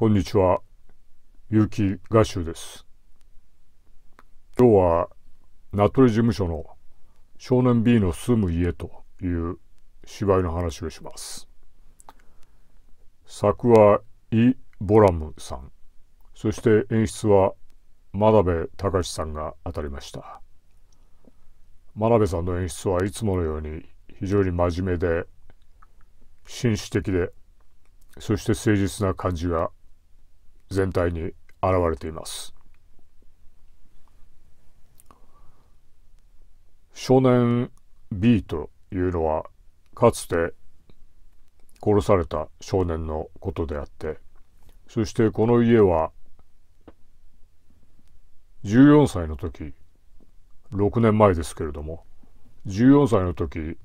こんにちは。結城賀集です。今日は、名取事務所の少年 B の住む家という芝居の話をします。作はイ・ボラムさん、そして演出は真鍋隆さんが当たりました。真鍋さんの演出はいつものように非常に真面目で、紳士的で、そして誠実な感じが全体に現れています少年 B というのはかつて殺された少年のことであってそしてこの家は14歳の時6年前ですけれども14歳の時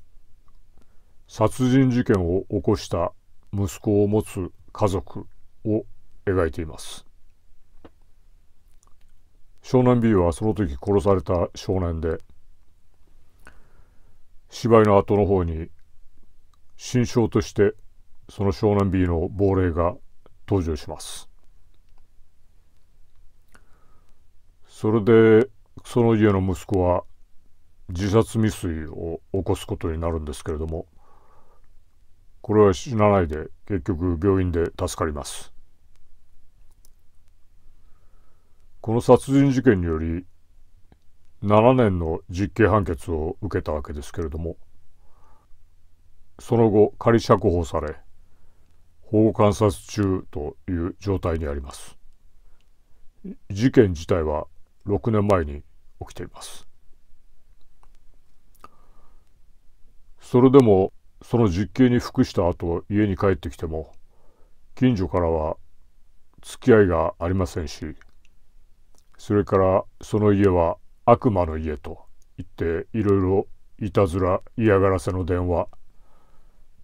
殺人事件を起こした息子を持つ家族を描いています少年 B はその時殺された少年で芝居の後の方に心象としてその少年 B の亡霊が登場しますそれでその家の息子は自殺未遂を起こすことになるんですけれどもこれは死なないで結局病院で助かりますこの殺人事件により7年の実刑判決を受けたわけですけれどもその後仮釈放され保護観察中という状態にあります事件自体は6年前に起きていますそれでもその実刑に服した後家に帰ってきても近所からは付き合いがありませんしそれからその家は悪魔の家と言っていろいろいたずら嫌がらせの電話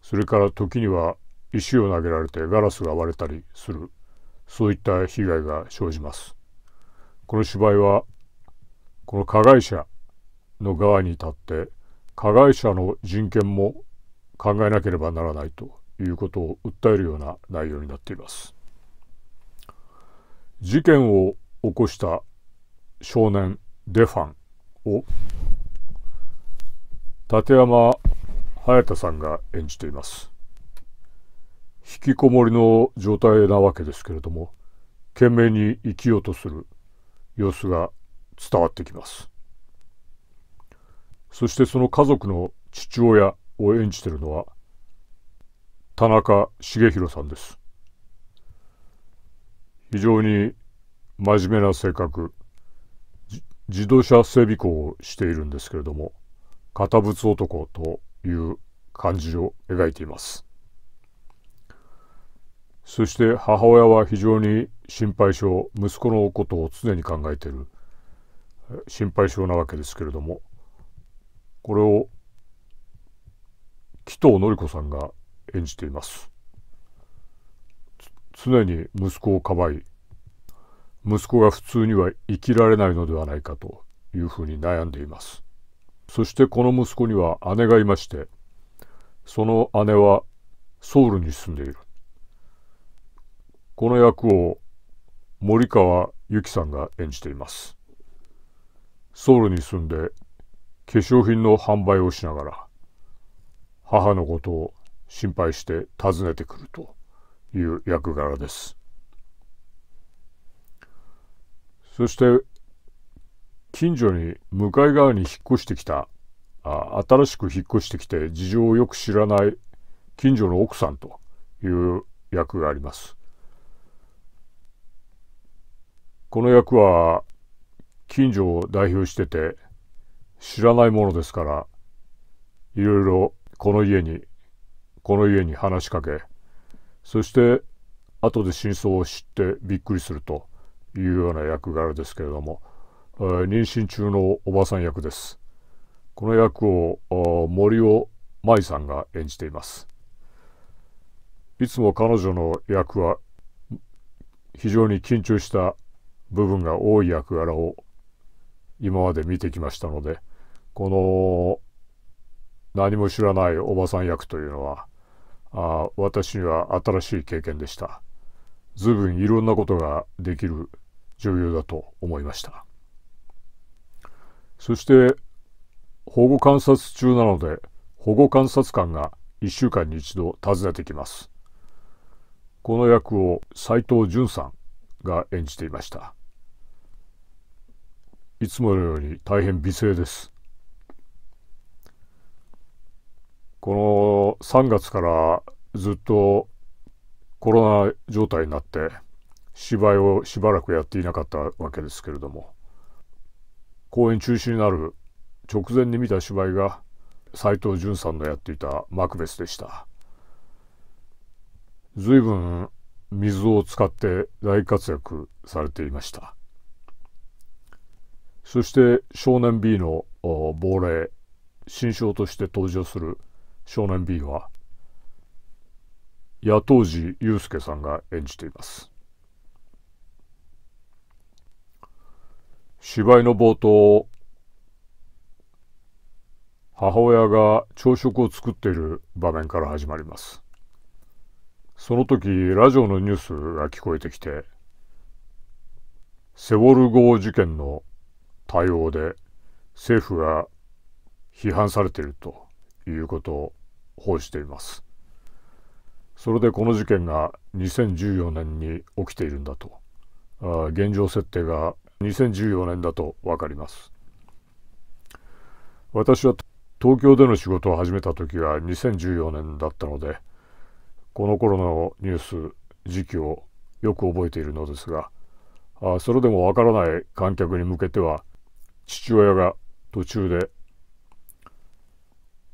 それから時には石を投げられてガラスが割れたりするそういった被害が生じますこの芝居はこの加害者の側に立って加害者の人権も考えなければならないということを訴えるような内容になっています事件を起こした少年デファンを立山隼太さんが演じています引きこもりの状態なわけですけれども懸命に生きようとする様子が伝わってきますそしてその家族の父親を演じてるのは田中重弘さんです非常に真面目な性格自動車整備工をしているんですけれども堅物男という感じを描いていますそして母親は非常に心配性息子のことを常に考えている心配性なわけですけれどもこれを紀藤典子さんが演じています常に息子をかばい息子が普通には生きられないのではないかというふうに悩んでいますそしてこの息子には姉がいましてその姉はソウルに住んでいるこの役を森川由紀さんが演じていますソウルに住んで化粧品の販売をしながら母のことを心配して訪ねてくるという役柄ですそして近所に向かい側に引っ越してきたあ新しく引っ越してきて事情をよく知らない近所の奥さんという役がありますこの役は近所を代表してて知らないものですからいろいろこの家にこの家に話しかけそして後で真相を知ってびっくりするというような役柄ですけれども、えー、妊娠中のおばさん役です。この役を森尾舞さんが演じています。いつも彼女の役は非常に緊張した部分が多い役柄を今まで見てきましたのでこの何も知らないおばさん役というのはあ私には新しい経験でした。随分いろんなことができる女優だと思いましたそして保護観察中なので保護観察官が1週間に一度訪ねてきますこの役を斉藤淳さんが演じていましたいつものように大変美声ですこの3月からずっとコロナ状態になって芝居をしばらくやっていなかったわけですけれども公演中止になる直前に見た芝居が斎藤潤さんのやっていた「マクベス」でした随分水を使って大活躍されていましたそして少年 B の亡霊新章として登場する少年 B は野党寺祐介さんが演じています芝居の冒頭母親が朝食を作っている場面から始まりますその時ラジオのニュースが聞こえてきてセウォル号事件の対応で政府が批判されているということを報じていますそれでこの事件が2014年に起きているんだとあ現状設定が2014年だと分かります私は東京での仕事を始めた時は2014年だったのでこの頃のニュース時期をよく覚えているのですがあそれでもわからない観客に向けては父親が途中で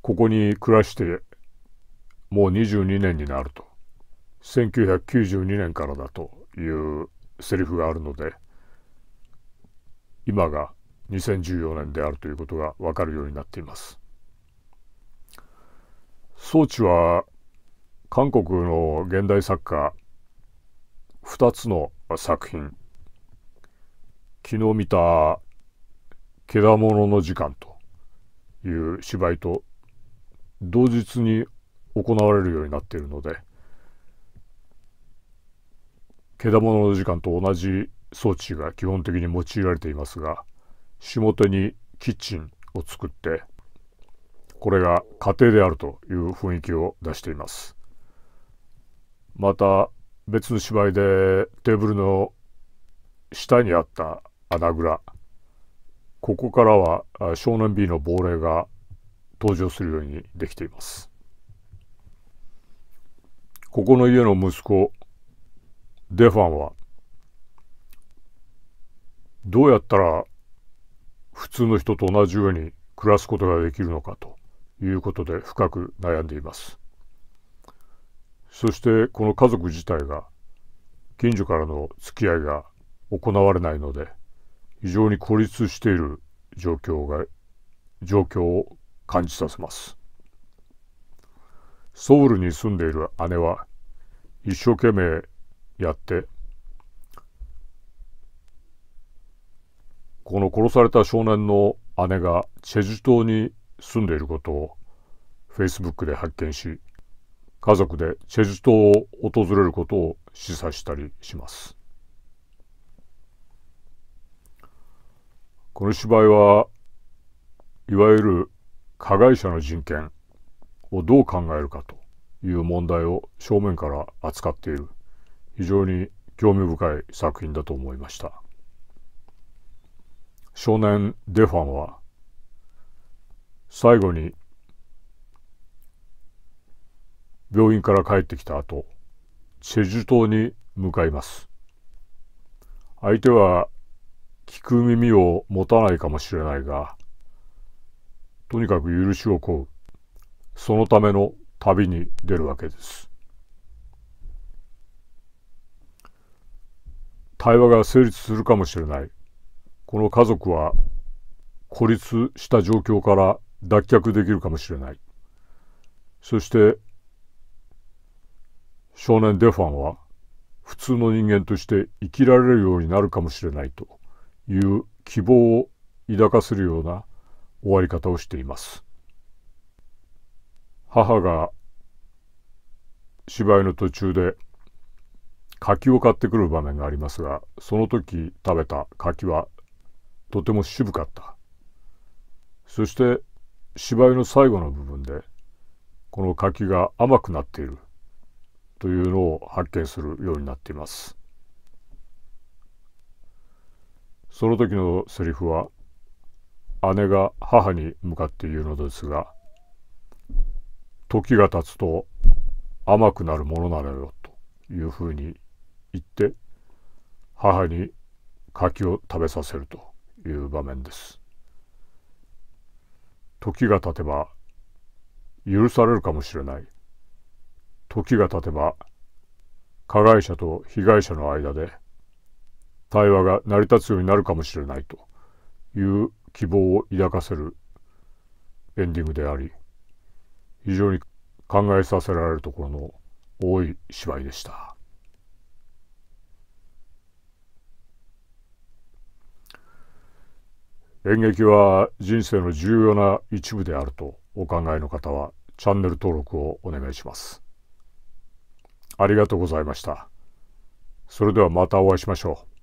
ここに暮らしてもう22年になると1992年からだというセリフがあるので今が2014年であるということがわかるようになっています装置は韓国の現代作家2つの作品昨日見た「けだものの時間」という芝居と同日に行われるようになっているのでけだものの時間と同じ装置が基本的に用いられていますが下手にキッチンを作ってこれが家庭であるという雰囲気を出していますまた別の芝居でテーブルの下にあった穴蔵ここからは少年 B の亡霊が登場するようにできていますここの家の息子デファンはどうやったら普通の人と同じように暮らすことができるのかということで深く悩んでいますそしてこの家族自体が近所からの付き合いが行われないので非常に孤立している状況が状況を感じさせます。ソウルに住んでいる姉は一生懸命やってこの殺された少年の姉がチェジュ島に住んでいることをフェイスブックで発見し家族でチェジュ島を訪れることを示唆したりしますこの芝居はいわゆる加害者の人権をどう考えるかという問題を正面から扱っている非常に興味深い作品だと思いました少年デファンは最後に病院から帰ってきた後チェジュ島に向かいます相手は聞く耳を持たないかもしれないがとにかく許しを請うそのための旅に出るわけです。対話が成立するかもしれないこの家族は孤立した状況から脱却できるかもしれないそして少年デファンは普通の人間として生きられるようになるかもしれないという希望を抱かせるような終わり方をしています。母が芝居の途中で柿を買ってくる場面がありますがその時食べた柿はとても渋かったそして芝居の最後の部分でこの柿が甘くなっているというのを発見するようになっていますその時のセリフは姉が母に向かって言うのですが時が経つと甘くなるものなのよというふうに言って母に柿を食べさせるという場面です。時が経てば許されるかもしれない時が経てば加害者と被害者の間で対話が成り立つようになるかもしれないという希望を抱かせるエンディングであり非常に考えさせられるところの多い芝居でした。演劇は人生の重要な一部であるとお考えの方はチャンネル登録をお願いします。ありがとうございました。それではまたお会いしましょう。